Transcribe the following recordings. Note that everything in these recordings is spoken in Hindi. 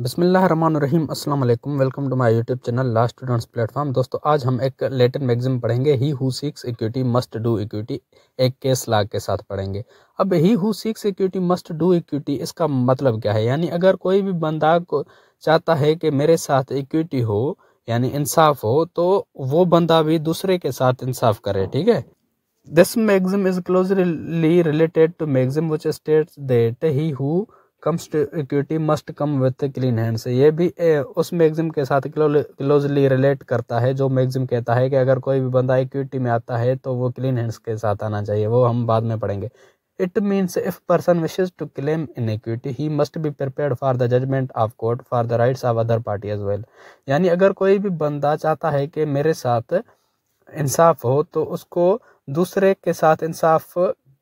बसमीम अल्लाम welcome to my YouTube channel last students platform दोस्तों आज हम एक लेटन मैगजिम पढ़ेंगे he who seeks equity must do equity एक केस लाग के साथ पढ़ेंगे अब he who seeks equity must do equity इसका मतलब क्या है यानी अगर कोई भी बंदा को चाहता है कि मेरे साथ इक्विटी हो यानी इंसाफ हो तो वो बंदा भी दूसरे के साथ इंसाफ करे ठीक है this maxim is closely related to maxim which state that he who come equity must come with clean hands ये भी ए, उस मैगजिम के साथ क्लोजली रिलेट करता है जो मैगजिम कहता है कि अगर कोई भी बंदा इक्विटी में आता है तो वो क्लीन हैंड्स के साथ आना चाहिए वो हम बाद में पढ़ेंगे it means if person wishes to claim in equity he must be prepare for the judgement of court for the rights of other party as well यानी अगर कोई भी बंदा चाहता है कि मेरे साथ इंसाफ हो तो उसको दूसरे के साथ इंसाफ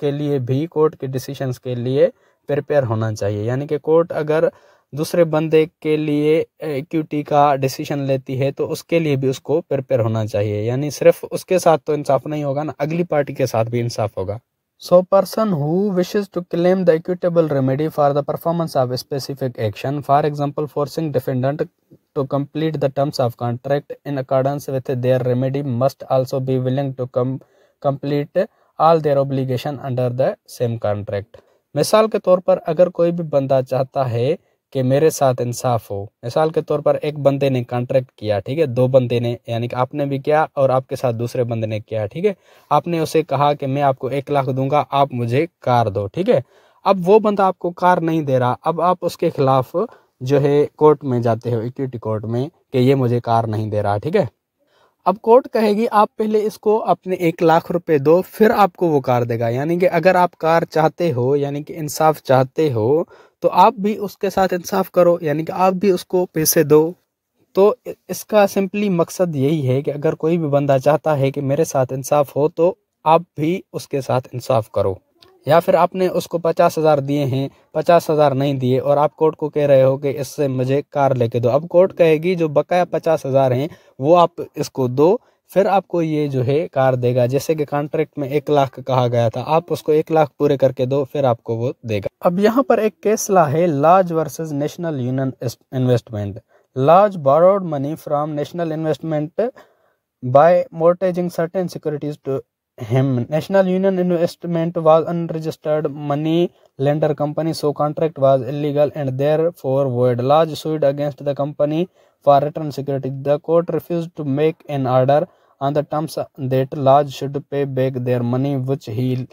के लिए भी कोर्ट के डिसीशंस के लिए प्रिपेयर होना चाहिए यानी कि कोर्ट अगर दूसरे बंदे के लिए इक्विटी का डिसीजन लेती है तो उसके लिए भी उसको प्रिपेयर होना चाहिए यानी सिर्फ उसके साथ तो इंसाफ नहीं होगा ना अगली पार्टी के साथ भी इंसाफ होगा so person who wishes to claim the equitable remedy for the performance of specific action for example forcing defendant to complete the terms of contract in accordance with their remedy must also be willing to come complete all their obligation under the same contract मिसाल के तौर पर अगर कोई भी बंदा चाहता है कि मेरे साथ इंसाफ हो मिसाल के तौर पर एक बंदे ने कॉन्ट्रैक्ट किया ठीक है दो बंदे ने यानी कि आपने भी किया और आपके साथ दूसरे बंदे ने किया ठीक है आपने उसे कहा कि मैं आपको एक लाख दूंगा आप मुझे कार दो ठीक है अब वो बंदा आपको कार नहीं दे रहा अब आप उसके खिलाफ जो है कोर्ट में जाते हो इक्विटी कोर्ट में कि ये मुझे कार नहीं दे रहा ठीक है अब कोर्ट कहेगी आप पहले इसको अपने एक लाख रुपए दो फिर आपको वो कार देगा यानी कि अगर आप कार चाहते हो यानी कि इंसाफ चाहते हो तो आप भी उसके साथ इंसाफ करो यानी कि आप भी उसको पैसे दो तो इसका सिंपली मकसद यही है कि अगर कोई भी बंदा चाहता है कि मेरे साथ इंसाफ हो तो आप भी उसके साथ इंसाफ करो या फिर आपने उसको पचास हज़ार दिए हैं पचास हज़ार नहीं दिए और आप कोर्ट को कह रहे हो कि इससे मुझे कार लेके दो अब कोर्ट कहेगी जो बकाया पचास हज़ार हैं वो आप इसको दो फिर आपको ये जो है कार देगा जैसे कि कॉन्ट्रैक्ट में एक लाख कहा गया था आप उसको एक लाख पूरे करके दो फिर आपको वो देगा अब यहाँ पर एक केसला है Large versus National Union Investment Large borrowed money from National Investment by mortgaging certain securities to him. National Union Investment was unregistered money lender company, so contract was illegal and therefore void. Lodge sued against the company for return security. The court refused to make an order on the terms that Lodge should pay back their money which he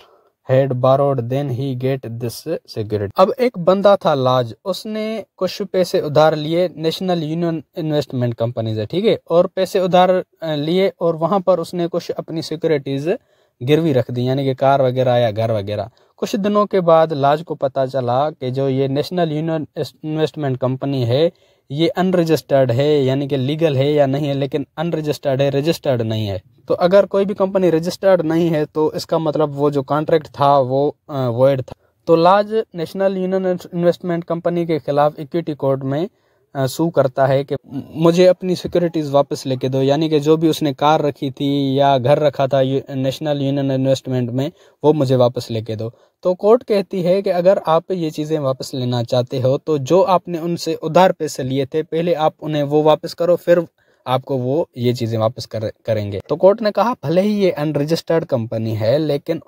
had borrowed then he get this security अब एक बंदा था लाज उसने कुछ पैसे उधार लिए नेशनल यूनियन इन्वेस्टमेंट कंपनी से ठीक है और पैसे उधार लिए और वहां पर उसने कुछ अपनी सिक्योरिटीज गिरवी रख दी यानी कि कार वगैरह या घर वगैरह कुछ दिनों के बाद लाज को पता चला कि जो ये नेशनल यूनियन इन्वेस्टमेंट कंपनी है ये अनरजिस्टर्ड है यानी कि लीगल है या नहीं है लेकिन अनरजिस्टर्ड है रजिस्टर्ड नहीं है तो अगर कोई भी कंपनी रजिस्टर्ड नहीं है तो इसका मतलब वो जो कॉन्ट्रैक्ट था वो वॉइड था तो लाज नेशनल यूनियन इन्वेस्टमेंट कंपनी के खिलाफ इक्विटी कोर्ट में सू करता है कि मुझे अपनी सिक्योरिटीज़ वापस लेके दो यानी कि जो भी उसने कार रखी थी या घर रखा था नेशनल यूनियन इन्वेस्टमेंट में वो मुझे वापस लेके दो तो कोर्ट कहती है कि अगर आप ये चीज़ें वापस लेना चाहते हो तो जो आपने उनसे उधार पैसे लिए थे पहले आप उन्हें वो वापस करो फिर आपको वो ये चीज़ें वापस कर, करेंगे तो कोर्ट ने कहा भले ही ये अनरजिस्टर्ड कंपनी है लेकिन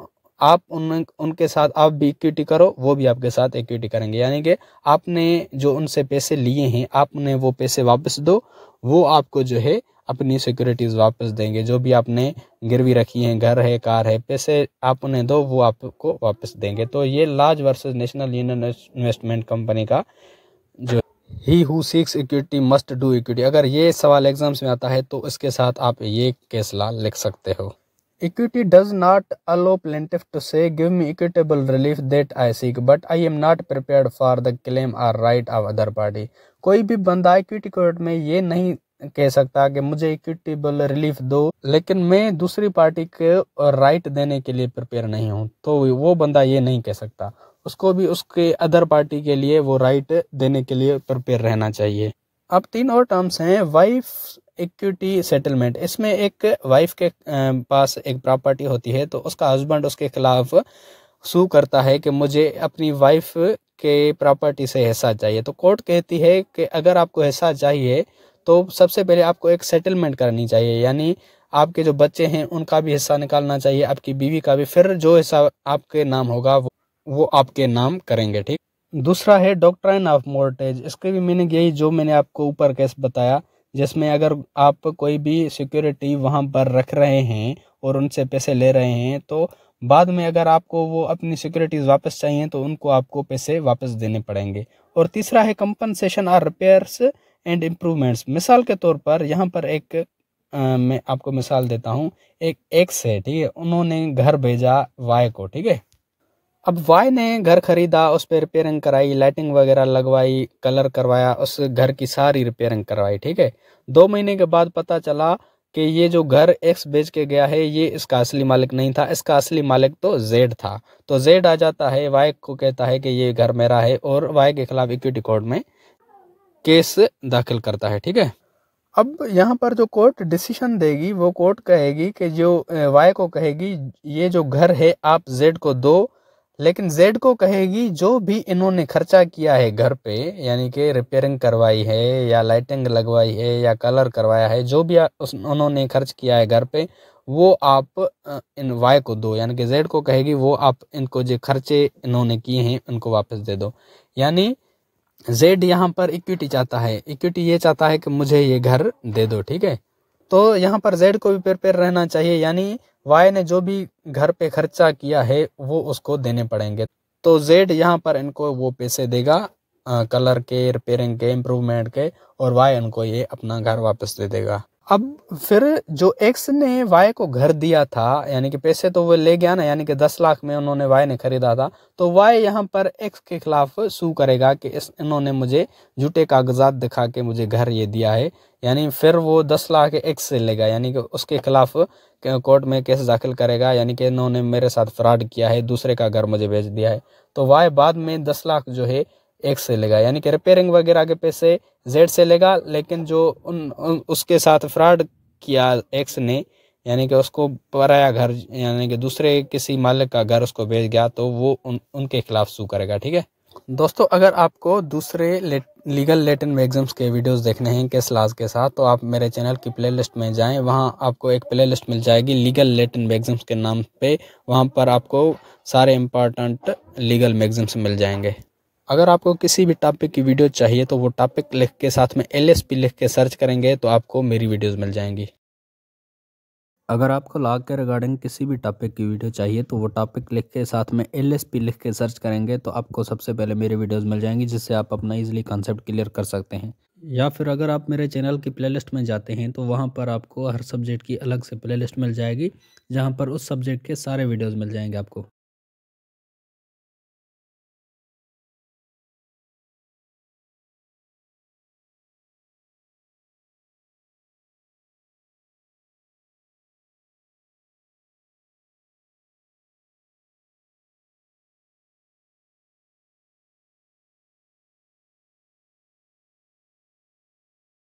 आप उन उनके साथ आप भी इक्विटी करो वो भी आपके साथ इक्विटी करेंगे यानी कि आपने जो उनसे पैसे लिए हैं आपने वो पैसे वापस दो वो आपको जो है अपनी सिक्योरिटीज़ वापस देंगे जो भी आपने गिरवी रखी है घर है कार है पैसे आप उन्हें दो वो आपको वापस देंगे तो ये Large versus National Union Investment company का जो he who seeks equity must do equity अगर ये सवाल एग्जाम्स में आता है तो इसके साथ आप ये केसला लिख सकते हो Equity does not allow plaintiff to say, give me equitable relief that I seek, but I am not prepared for the claim or right of other party. कोई भी बंदा इक्विटी कोर्ट में ये नहीं कह सकता कि मुझे इक्विटेबल रिलीफ दो लेकिन मैं दूसरी पार्टी के राइट देने के लिए प्रिपेयर नहीं हूँ तो वो बंदा ये नहीं कह सकता उसको भी उसके अदर पार्टी के लिए वो राइट देने के लिए प्रिपेयर रहना चाहिए अब तीन और टर्म्स हैं वाइफ इक्विटी सेटलमेंट इसमें एक वाइफ के पास एक प्रॉपर्टी होती है तो उसका हस्बैंड उसके खिलाफ सू करता है कि मुझे अपनी वाइफ के प्रॉपर्टी से हिस्सा चाहिए तो कोर्ट कहती है कि अगर आपको हिस्सा चाहिए तो सबसे पहले आपको एक सेटलमेंट करनी चाहिए यानी आपके जो बच्चे हैं उनका भी हिस्सा निकालना चाहिए आपकी बीवी का भी फिर जो हिस्सा आपके नाम होगा वो, वो आपके नाम करेंगे ठीक दूसरा है डॉक्ट्राइन ऑफ मोर्टेज इसके भी मैंने यही जो मैंने आपको ऊपर केस बताया जिसमें अगर आप कोई भी सिक्योरिटी वहाँ पर रख रहे हैं और उनसे पैसे ले रहे हैं तो बाद में अगर आपको वो अपनी सिक्योरिटीज़ वापस चाहिए तो उनको आपको पैसे वापस देने पड़ेंगे और तीसरा है compensation or repairs and improvements मिसाल के तौर पर यहाँ पर एक आ, मैं आपको मिसाल देता हूँ एक एक्स है ठीक है उन्होंने घर भेजा वाई को ठीक है अब वाई ने घर खरीदा उस पर रिपेयरिंग कराई लाइटिंग वगैरह लगवाई कलर करवाया उस घर की सारी रिपेयरिंग करवाई ठीक है दो महीने के बाद पता चला कि ये जो घर एक्स बेच के गया है ये इसका असली मालिक नहीं था इसका असली मालिक तो जेड था तो जेड आ जाता है वाई को कहता है कि ये घर मेरा है और वाई के खिलाफ इक्विटी कोर्ट में केस दाखिल करता है ठीक है अब यहाँ पर जो कोर्ट डिसीशन देगी वो कोर्ट कहेगी कि जो वाई को कहेगी ये जो घर है आप जेड को दो लेकिन जेड को कहेगी जो भी इन्होंने खर्चा किया है घर पे यानी कि रिपेयरिंग करवाई है या लाइटिंग लगवाई है या कलर करवाया है जो भी उन्होंने खर्च किया है घर पे वो आप इन वाई को दो यानी कि जेड को कहेगी वो आप इनको जो खर्चे इन्होंने किए हैं उनको वापस दे दो यानी जेड यहाँ पर इक्विटी चाहता है इक्विटी ये चाहता है कि मुझे ये घर दे दो ठीक है तो यहाँ पर जेड को भी प्रिपेयर रहना चाहिए यानी वाई ने जो भी घर पे खर्चा किया है वो उसको देने पड़ेंगे तो जेड यहाँ पर इनको वो पैसे देगा आ, कलर के रिपेयरिंग के इम्प्रूवमेंट के और वाई इनको ये अपना घर वापस दे देगा अब फिर जो एक्स ने वाई को घर दिया था यानी कि पैसे तो वो ले गया ना यानी कि दस लाख में उन्होंने वाई ने खरीदा था तो वाई यहाँ पर एक्स के खिलाफ सू करेगा कि इस इन्होंने मुझे झूठे कागजात दिखा के मुझे घर ये दिया है यानी फिर वो दस लाख एक्स से लेगा यानी कि उसके खिलाफ कोर्ट में केस दाखिल करेगा यानी कि इन्होंने मेरे साथ फ्रॉड किया है दूसरे का घर मुझे भेज दिया है तो वाई बाद में दस लाख जो है एक्स से लेगा यानी कि रिपेयरिंग वगैरह के पैसे जेड से लेगा लेकिन जो उन, उन उसके साथ फ्रॉड किया एक्स ने यानी कि उसको पराया घर यानी कि दूसरे किसी मालिक का घर उसको भेज गया तो वो उन उनके खिलाफ सू करेगा ठीक है दोस्तों अगर आपको दूसरे लेट, लीगल लेटन एग्जाम्स के वीडियोस देखने हैं केस लाज के साथ तो आप मेरे चैनल की प्लेलिस्ट में जाएं वहां आपको एक प्लेलिस्ट मिल जाएगी लीगल लेटन एग्जाम्स के नाम पे वहां पर आपको सारे इंपॉर्टेंट लीगल मैगजीम्स मिल जाएंगे अगर आपको किसी भी टॉपिक की वीडियो चाहिए तो वो टॉपिक लिख के साथ में एल लिख के सर्च करेंगे तो आपको मेरी वीडियोज़ मिल जाएंगी अगर आपको लॉग के रिगार्डिंग किसी भी टॉपिक की वीडियो चाहिए तो वो टॉपिक लिख के साथ में एल लिख के सर्च करेंगे तो आपको सबसे पहले मेरी वीडियोज़ मिल जाएंगी जिससे आप अपना ईजिली कॉन्सेप्ट क्लियर कर सकते हैं या फिर अगर आप मेरे चैनल की प्लेलिस्ट में जाते हैं तो वहाँ पर आपको हर सब्जेक्ट की अलग से प्लेलिस्ट मिल जाएगी जहाँ पर उस सब्जेक्ट के सारे वीडियोज़ मिल जाएंगे आपको